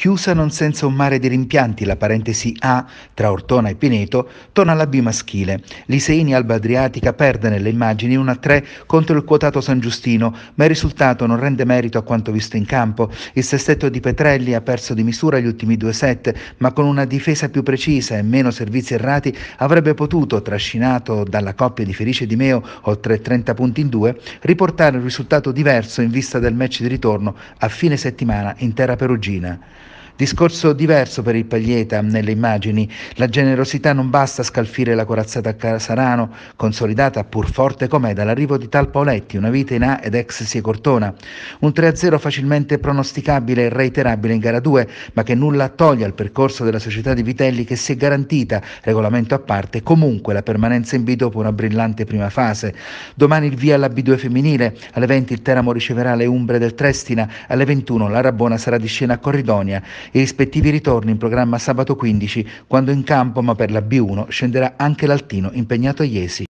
Chiusa non senza un mare di rimpianti la parentesi A tra Ortona e Pineto, torna la B maschile. Liseini Alba Adriatica perde nelle immagini 1-3 contro il quotato San Giustino, ma il risultato non rende merito a quanto visto in campo. Il sestetto di Petrelli ha perso di misura gli ultimi due set, ma con una difesa più precisa e meno servizi errati avrebbe potuto, trascinato dalla coppia di Felice Di Meo oltre 30 punti in due, riportare un risultato diverso in vista del match di ritorno a fine settimana in terra perugina. Discorso diverso per il Paglieta nelle immagini. La generosità non basta a scalfire la corazzata a Casarano, consolidata pur forte com'è dall'arrivo di tal Paoletti, una vita in A ed ex Siecortona. Un 3-0 facilmente pronosticabile e reiterabile in gara 2, ma che nulla toglie al percorso della società di Vitelli che si è garantita, regolamento a parte, comunque la permanenza in B dopo una brillante prima fase. Domani il via alla B2 femminile, alle 20 il Teramo riceverà le Umbre del Trestina, alle 21 l'Arabona sarà di scena a Corridonia i rispettivi ritorni in programma sabato 15, quando in campo ma per la B1 scenderà anche l'altino impegnato a Iesi.